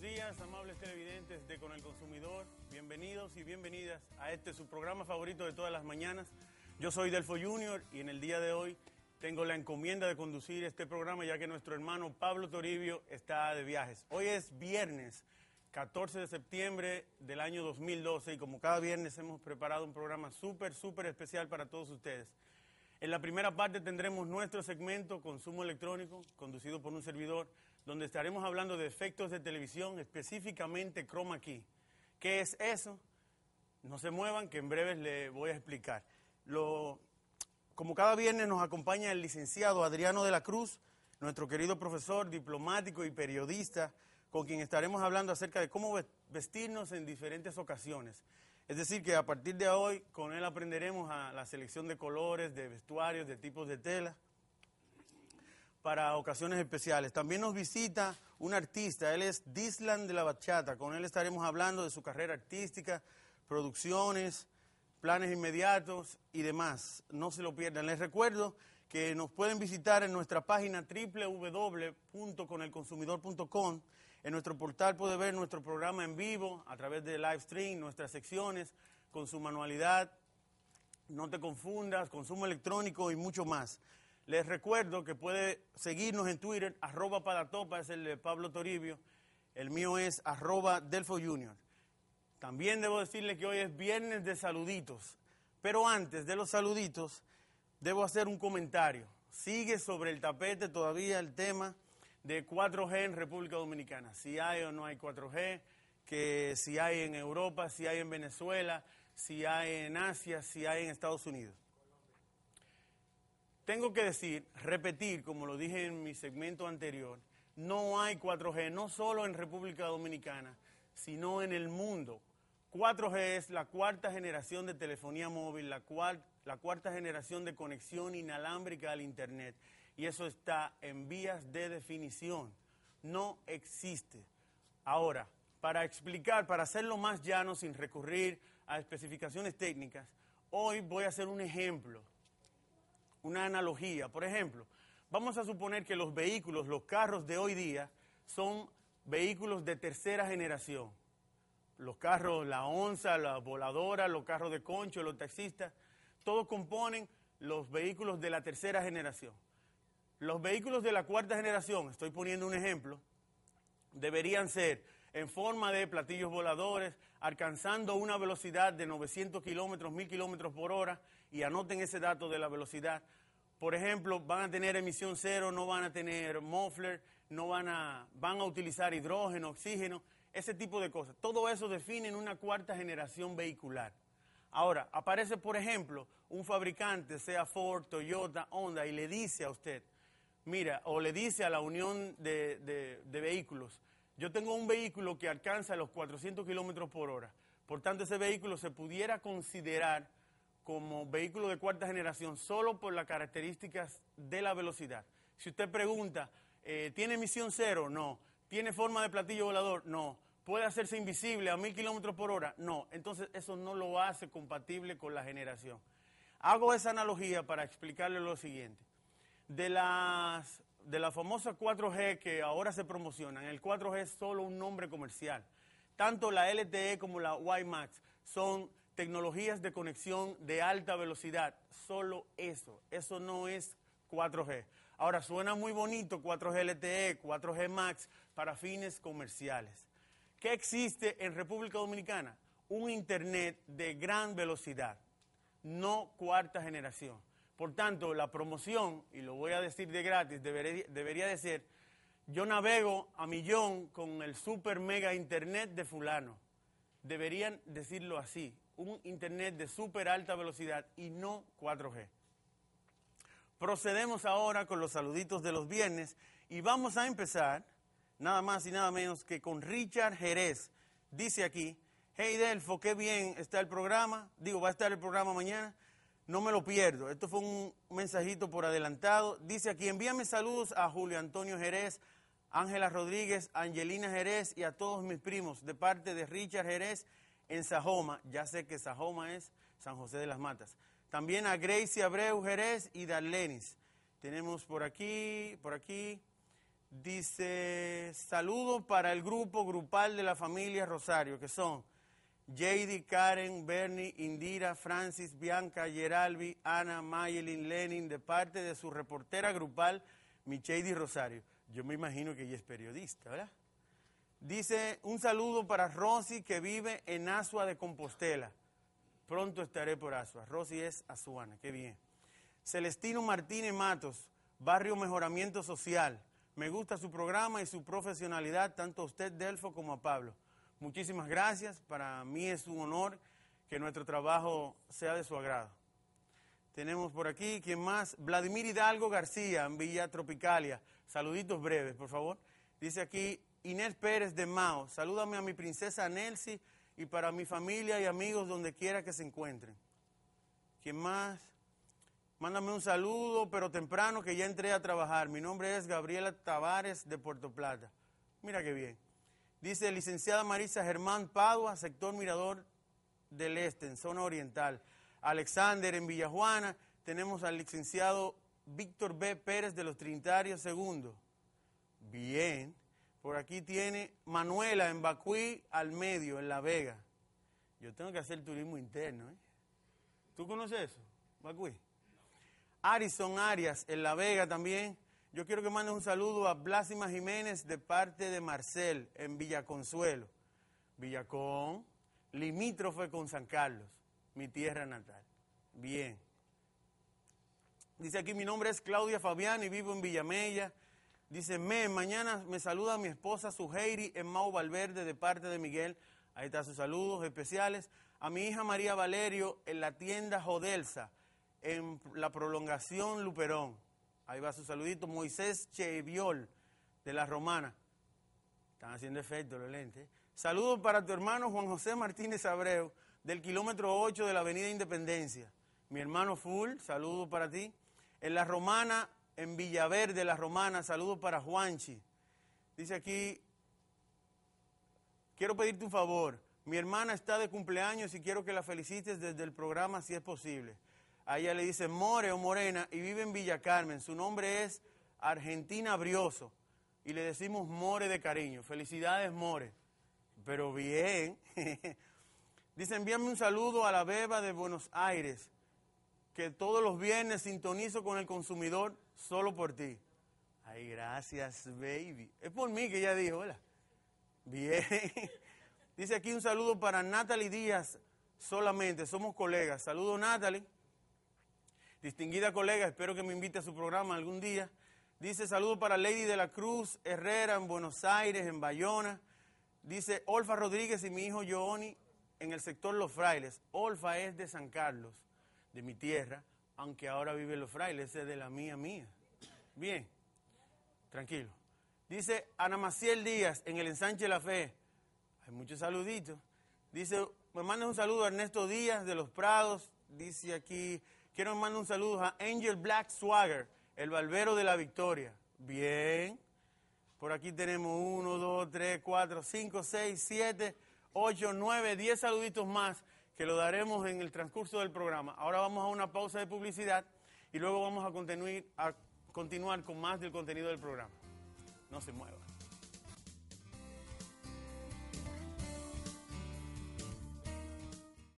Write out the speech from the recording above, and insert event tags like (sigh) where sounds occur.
buenos días, amables televidentes de Con el Consumidor. Bienvenidos y bienvenidas a este su programa favorito de todas las mañanas. Yo soy Delfo Junior y en el día de hoy tengo la encomienda de conducir este programa ya que nuestro hermano Pablo Toribio está de viajes. Hoy es viernes 14 de septiembre del año 2012 y como cada viernes hemos preparado un programa súper, súper especial para todos ustedes. En la primera parte tendremos nuestro segmento Consumo Electrónico, conducido por un servidor donde estaremos hablando de efectos de televisión, específicamente chroma key. ¿Qué es eso? No se muevan, que en breve les voy a explicar. como cada viernes nos acompaña el licenciado Adriano de la Cruz, nuestro querido profesor, diplomático y periodista, con quien estaremos hablando acerca de cómo vestirnos en diferentes ocasiones. Es decir, que a partir de hoy con él aprenderemos a la selección de colores, de vestuarios, de tipos de tela para ocasiones especiales. También nos visita un artista, él es disland de la Bachata. Con él estaremos hablando de su carrera artística, producciones, planes inmediatos y demás. No se lo pierdan. Les recuerdo que nos pueden visitar en nuestra página www.conelconsumidor.com. En nuestro portal puede ver nuestro programa en vivo a través de live stream, nuestras secciones con su manualidad, no te confundas, consumo electrónico y mucho más. Les recuerdo que puede seguirnos en Twitter, arroba topa, es el de Pablo Toribio. El mío es arroba Delfo Junior. También debo decirle que hoy es viernes de saluditos. Pero antes de los saluditos, debo hacer un comentario. Sigue sobre el tapete todavía el tema de 4G en República Dominicana. Si hay o no hay 4G, que si hay en Europa, si hay en Venezuela, si hay en Asia, si hay en Estados Unidos tengo que decir, repetir, como lo dije en mi segmento anterior, no hay 4G, no solo en República Dominicana, sino en el mundo. 4G es la cuarta generación de telefonía móvil, la, cual, la cuarta generación de conexión inalámbrica al Internet. Y eso está en vías de definición. No existe. Ahora, para explicar, para hacerlo más llano sin recurrir a especificaciones técnicas, hoy voy a hacer un ejemplo una analogía. Por ejemplo, vamos a suponer que los vehículos, los carros de hoy día, son vehículos de tercera generación. Los carros, la onza, la voladora, los carros de concho, los taxistas, todos componen los vehículos de la tercera generación. Los vehículos de la cuarta generación, estoy poniendo un ejemplo, deberían ser en forma de platillos voladores, alcanzando una velocidad de 900 kilómetros, 1000 kilómetros por hora, y anoten ese dato de la velocidad. Por ejemplo, van a tener emisión cero, no van a tener muffler, no van a, van a utilizar hidrógeno, oxígeno, ese tipo de cosas. Todo eso define una cuarta generación vehicular. Ahora, aparece, por ejemplo, un fabricante, sea Ford, Toyota, Honda, y le dice a usted, mira, o le dice a la unión de, de vehículos, yo tengo un vehículo que alcanza los 400 kilómetros por hora. Por tanto, ese vehículo se pudiera considerar como vehículo de cuarta generación solo por las características de la velocidad. Si usted pregunta, eh, ¿tiene emisión cero? No. ¿Tiene forma de platillo volador? No. ¿Puede hacerse invisible a mil kilómetros por hora? No. Entonces eso no lo hace compatible con la generación. Hago esa analogía para explicarle lo siguiente. De las, de famosas 4G que ahora se promocionan, el 4G es solo un nombre comercial. Tanto la LTE como la WiMAX son tecnologías de conexión de alta velocidad. Solo eso. Eso no es 4G. Ahora, suena muy bonito 4G LTE, 4G Max para fines comerciales. ¿Qué existe en República Dominicana? Un Internet de gran velocidad, no cuarta generación. Por tanto, la promoción, y lo voy a decir de gratis, debería, decir, yo navego a millón con el super mega Internet de fulano. Deberían decirlo así, un Internet de súper alta velocidad y no 4G. Procedemos ahora con los saluditos de los viernes y vamos a empezar nada más y nada menos que con Richard Jerez. Dice aquí, hey Delfo, qué bien está el programa, digo, va a estar el programa mañana, no me lo pierdo. Esto fue un mensajito por adelantado. Dice aquí, envíame saludos a Julio Antonio Jerez, Ángela Rodríguez, Angelina Jerez y a todos mis primos de parte de Richard Jerez en Sajoma, ya sé que Sajoma es San José de las Matas. También a Gracie Abreu Jerez y Darlenis. Tenemos por aquí, por aquí, dice, saludo para el grupo grupal de la familia Rosario, que son Jady, Karen, Bernie, Indira, Francis, Bianca, Geralbi, Ana, Mayelin, Lenin, de parte de su reportera grupal, Michady Rosario. Yo me imagino que ella es periodista, ¿verdad? Dice un saludo para Rosy que vive en Asua de Compostela. Pronto estaré por Asua. Rosy es azuana, qué bien. Celestino Martínez Matos, Barrio Mejoramiento Social. Me gusta su programa y su profesionalidad, tanto a usted, Delfo, como a Pablo. Muchísimas gracias. Para mí es un honor que nuestro trabajo sea de su agrado. Tenemos por aquí, ¿quién más? Vladimir Hidalgo García, en Villa Tropicalia. Saluditos breves, por favor. Dice aquí, Inés Pérez de Mao. Salúdame a mi princesa Nelsie y para mi familia y amigos donde quiera que se encuentren. ¿Quién más? Mándame un saludo, pero temprano que ya entré a trabajar. Mi nombre es Gabriela Tavares de Puerto Plata. Mira qué bien. Dice licenciada Marisa Germán Padua, sector Mirador del Este, en zona oriental. Alexander en Villajuana. Tenemos al licenciado Víctor B. Pérez de los Trinitarios II. Bien. Por aquí tiene Manuela en Bacuí, al medio, en La Vega. Yo tengo que hacer turismo interno. ¿eh? ¿Tú conoces eso, Bacuí? Arison Arias, en La Vega también. Yo quiero que mandes un saludo a Blasima Jiménez de parte de Marcel en Villaconsuelo. Villacón, limítrofe con San Carlos, mi tierra natal. Bien. Dice aquí, mi nombre es Claudia Fabián y vivo en Villamella. Dice, me, mañana me saluda mi esposa en Mau Valverde de parte de Miguel. Ahí está sus saludos especiales. A mi hija María Valerio en la tienda Jodelsa, en la prolongación Luperón. Ahí va su saludito. Moisés Cheviol de la Romana. Están haciendo efecto los lentes. Saludos para tu hermano Juan José Martínez Abreu del kilómetro 8 de la Avenida Independencia. Mi hermano Full, saludos para ti. En la Romana, en Villaverde, La Romana. Saludos para Juanchi. Dice aquí, quiero pedirte un favor. Mi hermana está de cumpleaños y quiero que la felicites desde el programa si es posible. A ella le dice More o Morena y vive en Villa Carmen. Su nombre es Argentina Brioso y le decimos More de cariño. Felicidades, More. Pero bien. (laughs) dice, envíame un saludo a la beba de Buenos Aires que todos los viernes sintonizo con el consumidor solo por ti. Ay, gracias, baby. Es por mí que ella dijo, hola. Bien. (laughs) Dice aquí un saludo para Natalie Díaz solamente. Somos colegas. Saludo, Natalie. Distinguida colega, espero que me invite a su programa algún día. Dice saludo para Lady de la Cruz Herrera en Buenos Aires, en Bayona. Dice Olfa Rodríguez y mi hijo Johnny en el sector Los Frailes. Olfa es de San Carlos de mi tierra, aunque ahora vive los frailes, es de la mía mía. Bien, tranquilo. Dice Ana Maciel Díaz en el ensanche de la fe. Hay muchos saluditos. Dice, me manda un saludo a Ernesto Díaz de Los Prados. Dice aquí, quiero mandar un saludo a Angel Black Swagger, el barbero de la victoria. Bien. Por aquí tenemos uno, dos, tres, cuatro, cinco, seis, siete ocho, nueve, diez saluditos más que lo daremos en el transcurso del programa. Ahora vamos a una pausa de publicidad y luego vamos a, continuar, con más del contenido del programa. No se mueva.